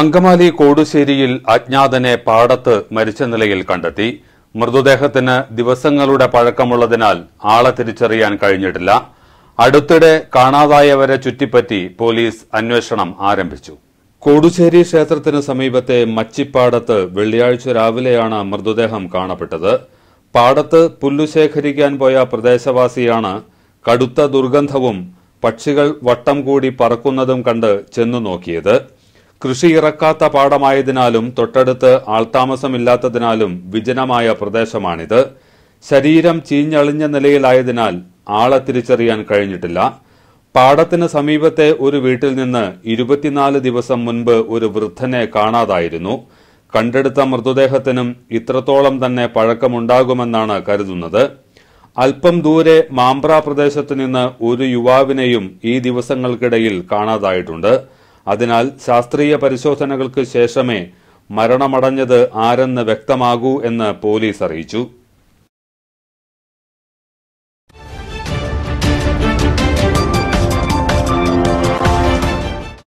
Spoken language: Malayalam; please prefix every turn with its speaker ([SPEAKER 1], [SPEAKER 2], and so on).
[SPEAKER 1] അങ്കമാലി കോടുശ്ശേരിയിൽ അജ്ഞാതനെ പാടത്ത് മരിച്ച നിലയിൽ കണ്ടെത്തി മൃതദേഹത്തിന് ദിവസങ്ങളുടെ പഴക്കമുള്ളതിനാൽ ആളെ തിരിച്ചറിയാൻ കഴിഞ്ഞിട്ടില്ല അടുത്തിടെ കാണാതായവരെ ചുറ്റിപ്പറ്റി പോലീസ് അന്വേഷണം ആരംഭിച്ചു കോടുശ്ശേരി ക്ഷേത്രത്തിന് സമീപത്തെ മച്ചിപ്പാടത്ത് വെള്ളിയാഴ്ച രാവിലെയാണ് മൃതദേഹം കാണപ്പെട്ടത് പാടത്ത് പുല്ലു ശേഖരിക്കാൻ പോയ പ്രദേശവാസിയാണ് കടുത്ത ദുർഗന്ധവും പക്ഷികൾ വട്ടം കൂടി പറക്കുന്നതും കണ്ട് ചെന്നു നോക്കിയത് കൃഷി ഇറക്കാത്ത പാടമായതിനാലും തൊട്ടടുത്ത് ആൾതാമസമില്ലാത്തതിനാലും വിജനമായ പ്രദേശമാണിത് ശരീരം ചീഞ്ഞളിഞ്ഞ നിലയിലായതിനാൽ ആളെ തിരിച്ചറിയാൻ കഴിഞ്ഞിട്ടില്ല പാടത്തിന് സമീപത്തെ ഒരു വീട്ടിൽ നിന്ന് ഇരുപത്തിനാല് ദിവസം മുൻപ് ഒരു വൃദ്ധനെ കാണാതായിരുന്നു കണ്ടെടുത്ത മൃതദേഹത്തിനും ഇത്രത്തോളം തന്നെ പഴക്കമുണ്ടാകുമെന്നാണ് കരുതുന്നത് അല്പം ദൂരെ മാമ്പ്ര പ്രദേശത്ത് നിന്ന് ഒരു യുവാവിനെയും ഈ ദിവസങ്ങൾക്കിടയിൽ കാണാതായിട്ടുണ്ട് അതിനാൽ ശാസ്ത്രീയ പരിശോധനകൾക്ക് ശേഷമേ മരണമടഞ്ഞത് ആരെന്ന് വ്യക്തമാകൂ എന്ന് പോലീസ് അറിയിച്ചു